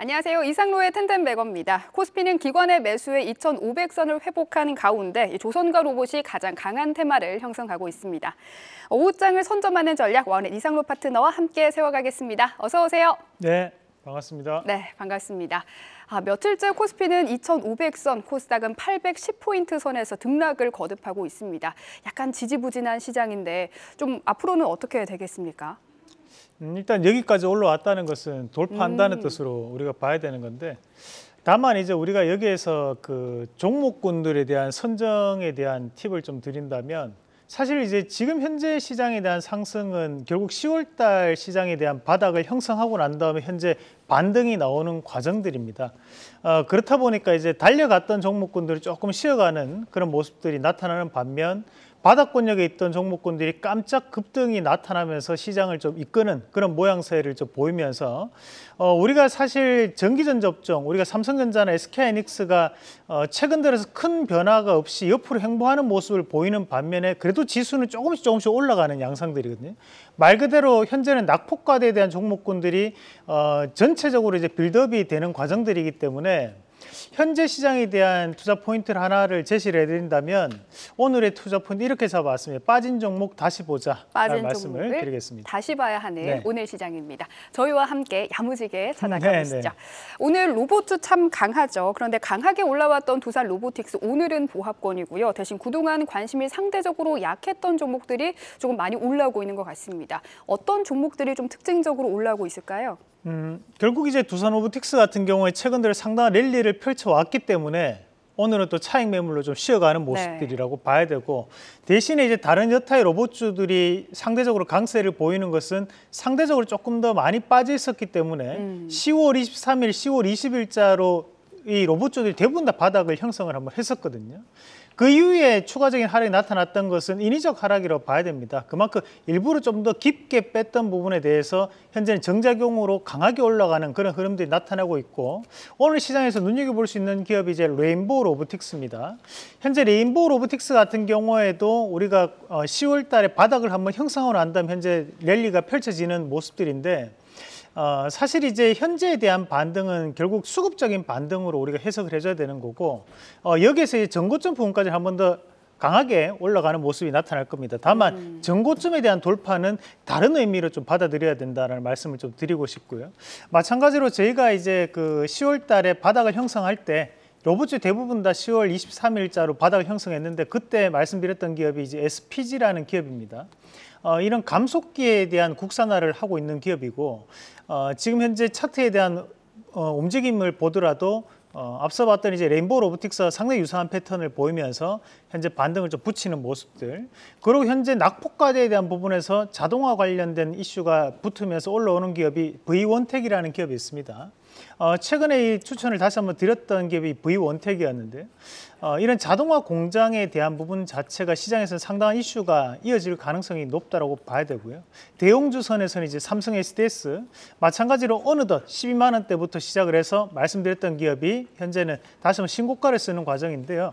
안녕하세요. 이상로의 텐덴백어입니다. 코스피는 기관의 매수에 2,500선을 회복하는 가운데 조선과 로봇이 가장 강한 테마를 형성하고 있습니다. 오후장을 선점하는 전략 와원의 이상로 파트너와 함께 세워가겠습니다. 어서 오세요. 네, 반갑습니다. 네, 반갑습니다. 아, 며칠째 코스피는 2,500선, 코스닥은 810포인트 선에서 등락을 거듭하고 있습니다. 약간 지지부진한 시장인데 좀 앞으로는 어떻게 되겠습니까? 음, 일단 여기까지 올라왔다는 것은 돌파한다는 음. 뜻으로 우리가 봐야 되는 건데 다만 이제 우리가 여기에서 그 종목군들에 대한 선정에 대한 팁을 좀 드린다면 사실 이제 지금 현재 시장에 대한 상승은 결국 10월달 시장에 대한 바닥을 형성하고 난 다음에 현재 반등이 나오는 과정들입니다. 어, 그렇다 보니까 이제 달려갔던 종목군들이 조금 쉬어가는 그런 모습들이 나타나는 반면 바닥권역에 있던 종목군들이 깜짝 급등이 나타나면서 시장을 좀 이끄는 그런 모양새를 좀 보이면서 어, 우리가 사실 전기전 접종, 우리가 삼성전자나 SK하이닉스가 어, 최근 들어서 큰 변화가 없이 옆으로 횡보하는 모습을 보이는 반면에 그래도 지수는 조금씩 조금씩 올라가는 양상들이거든요. 말 그대로 현재는 낙폭과대에 대한 종목군들이 어, 전체적으로 이제 빌드업이 되는 과정들이기 때문에 현재 시장에 대한 투자 포인트를 하나를 제시를 해드린다면 오늘의 투자 포인트 이렇게 잡아왔습니다. 빠진 종목 다시 보자 빠진 말씀을 드리겠습니다. 다시 봐야 하는 네. 오늘 시장입니다. 저희와 함께 야무지게 찾아가 네, 보시죠. 네. 오늘 로보트 참 강하죠. 그런데 강하게 올라왔던 두산 로보틱스 오늘은 보합권이고요. 대신 그동안 관심이 상대적으로 약했던 종목들이 조금 많이 올라오고 있는 것 같습니다. 어떤 종목들이 좀 특징적으로 올라오고 있을까요? 음, 결국 이제 두산 오브틱스 같은 경우에 최근 들 상당한 랠리를 펼쳐왔기 때문에 오늘은 또 차익 매물로 좀 쉬어가는 네. 모습들이라고 네. 봐야 되고 대신에 이제 다른 여타의 로봇주들이 상대적으로 강세를 보이는 것은 상대적으로 조금 더 많이 빠져 있었기 때문에 음. 10월 23일, 10월 20일자로 이 로봇주들이 대부분 다 바닥을 형성을 한번 했었거든요. 그 이후에 추가적인 하락이 나타났던 것은 인위적 하락이라고 봐야 됩니다. 그만큼 일부러 좀 더 깊게 뺐던 부분에 대해서 현재는 정작용으로 강하게 올라가는 그런 흐름들이 나타나고 있고 오늘 시장에서 눈여겨볼 수 있는 기업이 이제 레인보우 로보틱스입니다. 현재 레인보우 로보틱스 같은 경우에도 우리가 10월 어, 달에 바닥을 한번 형상으로난 다음 현재 랠리가 펼쳐지는 모습들인데 어, 사실 이제 현재에 대한 반등은 결국 수급적인 반등으로 우리가 해석을 해줘야 되는 거고 어, 여기에서 전고점 부분까지 한 번 더 강하게 올라가는 모습이 나타날 겁니다. 다만 음. 전고점에 대한 돌파는 다른 의미로 좀 받아들여야 된다는 말씀을 좀 드리고 싶고요. 마찬가지로 저희가 이제 그 10월 달에 바닥을 형성할 때 로봇이 대부분 다 10월 23일자로 바닥을 형성했는데 그때 말씀드렸던 기업이 이제 SPG라는 기업입니다. 어, 이런 감속기에 대한 국산화를 하고 있는 기업이고 어, 지금 현재 차트에 대한 어, 움직임을 보더라도 어, 앞서 봤던 이제 레인보우 로보틱스와 상당히 유사한 패턴을 보이면서 현재 반등을 좀 붙이는 모습들 그리고 현재 낙폭과대에 대한 부분에서 자동화 관련된 이슈가 붙으면서 올라오는 기업이 V 원텍이라는 기업이 있습니다. 어, 최근에 이 추천을 다시 한번 드렸던 게 V 원택이었는데 어, 이런 자동화 공장에 대한 부분 자체가 시장에서는 상당한 이슈가 이어질 가능성이 높다고 봐야 되고요. 대용주 선에서는 이제 삼성 SDS 마찬가지로 어느덧 12만 원대부터 시작을 해서 말씀드렸던 기업이 현재는 다시 한번 신고가를 쓰는 과정인데요.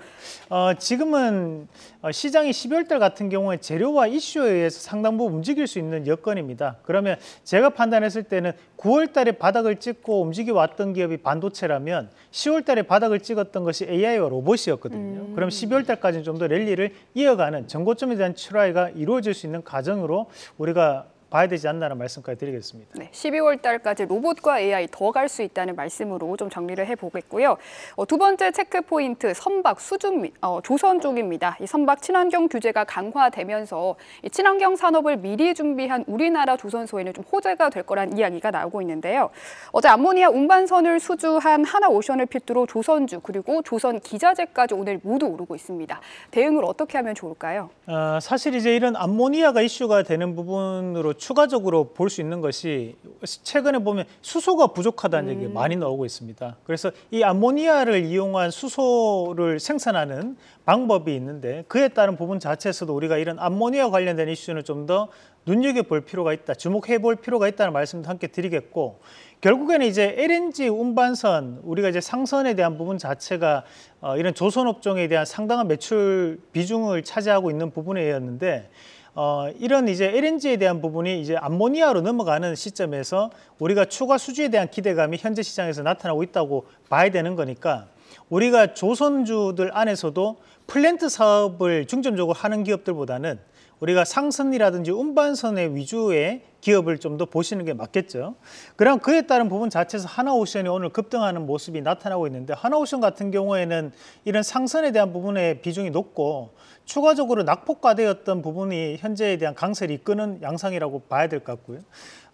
어, 지금은 어, 시장이 12월 달 같은 경우에 재료와 이슈에 의해서 상당 부분 움직일 수 있는 여건입니다. 그러면 제가 판단했을 때는 9월 달에 바닥을 찍고 움직이고 왔던 기업이 반도체라면 10월 달에 바닥을 찍었던 것이 AI와 로봇이었거든요. 음. 그럼 12월 달까지는 좀 더 랠리를 이어가는 전고점에 대한 출하가 이루어질 수 있는 과정으로 우리가 봐야 되지 않나라는 말씀까지 드리겠습니다. 네, 12월 달까지 로봇과 AI 더 갈 수 있다는 말씀으로 좀 정리를 해보겠고요. 어, 두 번째 체크 포인트 선박 수준 어, 조선 쪽입니다. 이 선박 친환경 규제가 강화되면서 이 친환경 산업을 미리 준비한 우리나라 조선 소에는 좀 호재가 될 거란 이야기가 나오고 있는데요. 어제 암모니아 운반선을 수주한 하나오션을 필두로 조선주 그리고 조선 기자재까지 오늘 모두 오르고 있습니다. 대응을 어떻게 하면 좋을까요? 어, 사실 이제 이런 암모니아가 이슈가 되는 부분으로 추가적으로 볼 수 있는 것이 최근에 보면 수소가 부족하다는 음. 얘기가 많이 나오고 있습니다. 그래서 이 암모니아를 이용한 수소를 생산하는 방법이 있는데 그에 따른 부분 자체에서도 우리가 이런 암모니아 관련된 이슈는 좀 더 눈여겨볼 필요가 있다, 주목해볼 필요가 있다는 말씀도 함께 드리겠고 결국에는 이제 LNG 운반선 우리가 이제 상선에 대한 부분 자체가 어, 이런 조선업종에 대한 상당한 매출 비중을 차지하고 있는 부분이었는데 어, 이런 이제 LNG에 대한 부분이 이제 암모니아로 넘어가는 시점에서 우리가 추가 수주에 대한 기대감이 현재 시장에서 나타나고 있다고 봐야 되는 거니까 우리가 조선주들 안에서도 플랜트 사업을 중점적으로 하는 기업들보다는 우리가 상선이라든지 운반선의 위주의 기업을 좀 더 보시는 게 맞겠죠. 그럼 그에 따른 부분 자체에서 하나오션이 오늘 급등하는 모습이 나타나고 있는데 하나오션 같은 경우에는 이런 상선에 대한 부분의 비중이 높고 추가적으로 낙폭과되었던 부분이 현재에 대한 강세를 이끄는 양상이라고 봐야 될 것 같고요.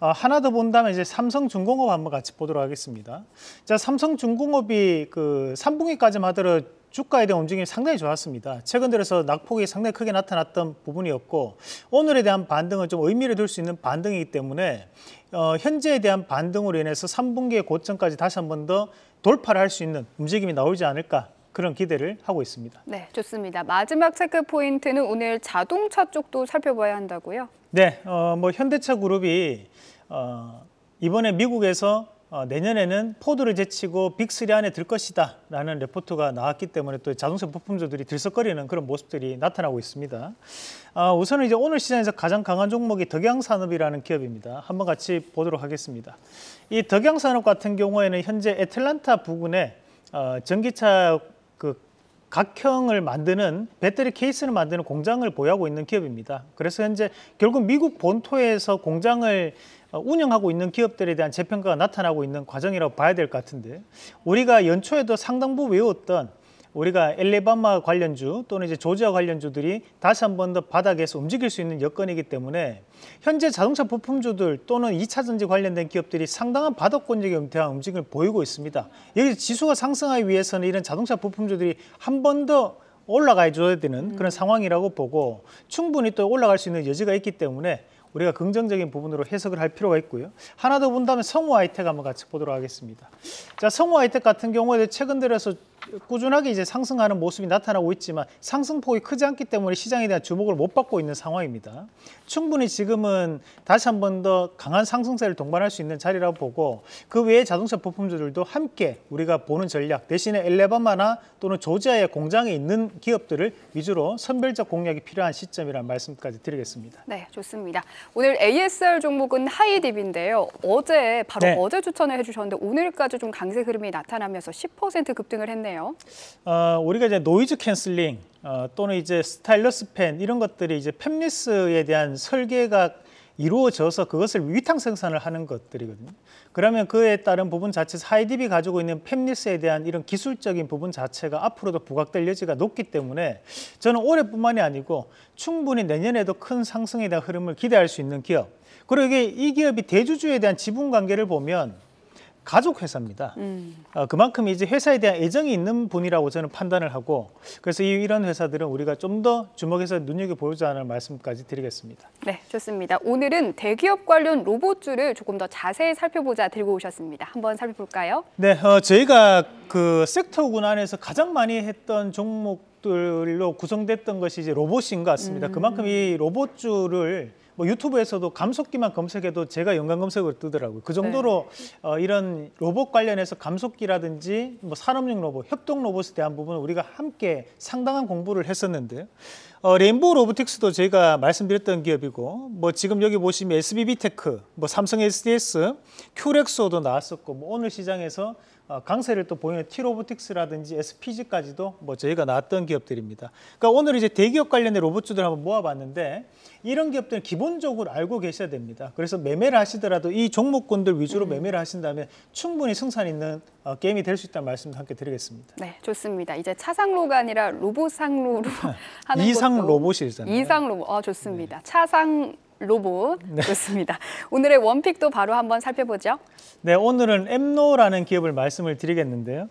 어, 하나 더 본다면 이제 삼성중공업 한번 같이 보도록 하겠습니다. 자, 삼성중공업이 그 3분기까지만 하더라도 주가에 대한 움직임이 상당히 좋았습니다. 최근 들어서 낙폭이 상당히 크게 나타났던 부분이었고 오늘에 대한 반등은 좀 의미를 둘 수 있는 반등이기 때문에 어, 현재에 대한 반등으로 인해서 3분기의 고점까지 다시 한 번 더 돌파를 할 수 있는 움직임이 나오지 않을까 그런 기대를 하고 있습니다. 네, 좋습니다. 마지막 체크 포인트는 오늘 자동차 쪽도 살펴봐야 한다고요? 네, 어, 뭐 현대차 그룹이 어, 이번에 미국에서 어, 내년에는 포드를 제치고 빅3 안에 들 것이다 라는 레포트가 나왔기 때문에 또 자동차 부품주들이 들썩거리는 그런 모습들이 나타나고 있습니다. 아, 우선은 이제 오늘 시장에서 가장 강한 종목이 덕양산업이라는 기업입니다. 한번 같이 보도록 하겠습니다. 이 덕양산업 같은 경우에는 현재 애틀란타 부근에 어, 전기차 그 각형을 만드는 배터리 케이스를 만드는 공장을 보유하고 있는 기업입니다. 그래서 현재 결국 미국 본토에서 공장을 어, 운영하고 있는 기업들에 대한 재평가가 나타나고 있는 과정이라고 봐야 될 것 같은데 우리가 연초에도 상당 부 외웠던 우리가 엘리바마 관련주 또는 이제 조지아 관련주들이 다시 한 번 더 바닥에서 움직일 수 있는 여건이기 때문에 현재 자동차 부품주들 또는 2차전지 관련된 기업들이 상당한 바닥권적인 은퇴한 움직임을 보이고 있습니다. 여기 지수가 상승하기 위해서는 이런 자동차 부품주들이 한 번 더 올라가 줘야 되는 음. 그런 상황이라고 보고 충분히 또 올라갈 수 있는 여지가 있기 때문에 우리가 긍정적인 부분으로 해석을 할 필요가 있고요. 하나 더 본다면 성우 아이텍 한번 같이 보도록 하겠습니다. 자, 성우 아이템 같은 경우에 최근 들어서 꾸준하게 이제 상승하는 모습이 나타나고 있지만 상승폭이 크지 않기 때문에 시장에 대한 주목을 못 받고 있는 상황입니다. 충분히 지금은 다시 한 번 더 강한 상승세를 동반할 수 있는 자리라고 보고 그 외에 자동차 부품주들도 함께 우리가 보는 전략 대신에 엘레바마나 또는 조지아의 공장에 있는 기업들을 위주로 선별적 공략이 필요한 시점이라는 말씀까지 드리겠습니다. 네, 좋습니다. 오늘 ASR 종목은 하이딥인데요. 어제 바로 네. 어제 추천을 해주셨는데 오늘까지 좀 강세 흐름이 나타나면서 10% 급등을 했네요. 있네요. 어, 우리가 이제 노이즈 캔슬링 어, 또는 이제 스타일러스 펜 이런 것들이 이제 팹리스에 대한 설계가 이루어져서 그것을 위탁 생산을 하는 것들이거든요. 그러면 그에 따른 부분 자체 하이딥이 가지고 있는 팹리스에 대한 이런 기술적인 부분 자체가 앞으로도 부각될 여지가 높기 때문에 저는 올해뿐만이 아니고 충분히 내년에도 큰 상승에 대한 흐름을 기대할 수 있는 기업. 그리고 이게 이 기업이 대주주에 대한 지분 관계를 보면 가족 회사입니다. 음. 어, 그만큼 이제 회사에 대한 애정이 있는 분이라고 저는 판단을 하고 그래서 이, 이런 회사들은 우리가 좀 더 주목해서 눈여겨 보자는 말씀까지 드리겠습니다. 네, 좋습니다. 오늘은 대기업 관련 로봇줄을 조금 더 자세히 살펴보자 들고 오셨습니다. 한번 살펴볼까요? 네, 어, 저희가 그 섹터군 안에서 가장 많이 했던 종목들로 구성됐던 것이 이제 로봇인 것 같습니다. 음. 그만큼 이로봇줄을 뭐 유튜브에서도 감속기만 검색해도 제가 연관 검색을 뜨더라고요. 그 정도로 네. 어, 이런 로봇 관련해서 감속기라든지 뭐 산업용 로봇, 협동 로봇에 대한 부분은 우리가 함께 상당한 공부를 했었는데요. 어, 레인보우 로보틱스도 제가 말씀드렸던 기업이고 뭐 지금 여기 보시면 SBB테크, 뭐 삼성 SDS, 큐렉스도 나왔었고 뭐 오늘 시장에서 어, 강세를 또 보이는 티로보틱스라든지 SPG까지도 뭐 저희가 나왔던 기업들입니다. 그러니까 오늘 이제 대기업 관련된 로봇주들 한번 모아봤는데 이런 기업들은 기본적으로 알고 계셔야 됩니다. 그래서 매매를 하시더라도 이 종목군들 위주로 음. 매매를 하신다면 충분히 승산 있는 어, 게임이 될 수 있다는 말씀도 함께 드리겠습니다. 네, 좋습니다. 이제 차상로가 아니라 로봇상로로 네. 하는 이상 로봇이잖아요. 이상 로봇, 아 어, 좋습니다. 네. 차상 로봇였습니다. 네. 오늘의 원픽도 바로 한번 살펴보죠. 네, 오늘은 엠노라는 기업을 말씀을 드리겠는데요.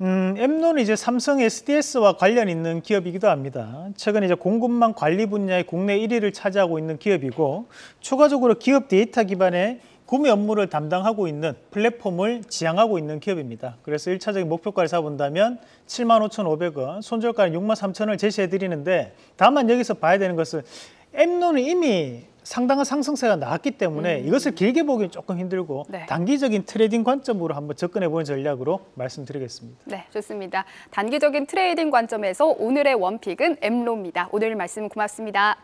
음, 엠노는 이제 삼성 SDS와 관련 있는 기업이기도 합니다. 최근 이제 공급망 관리 분야의 국내 1위를 차지하고 있는 기업이고 추가적으로 기업 데이터 기반의 구매 업무를 담당하고 있는 플랫폼을 지향하고 있는 기업입니다. 그래서 1차적인 목표가를 사본다면 75,500원, 손절가는 6 3 0원을 제시해드리는데 다만 여기서 봐야 되는 것은 엠노는 이미 상당한 상승세가 나왔기 때문에 음. 이것을 길게 보기는 조금 힘들고 네. 단기적인 트레이딩 관점으로 한번 접근해 보는 전략으로 말씀드리겠습니다. 네, 좋습니다. 단기적인 트레이딩 관점에서 오늘의 원픽은 엠로입니다. 오늘 말씀 고맙습니다.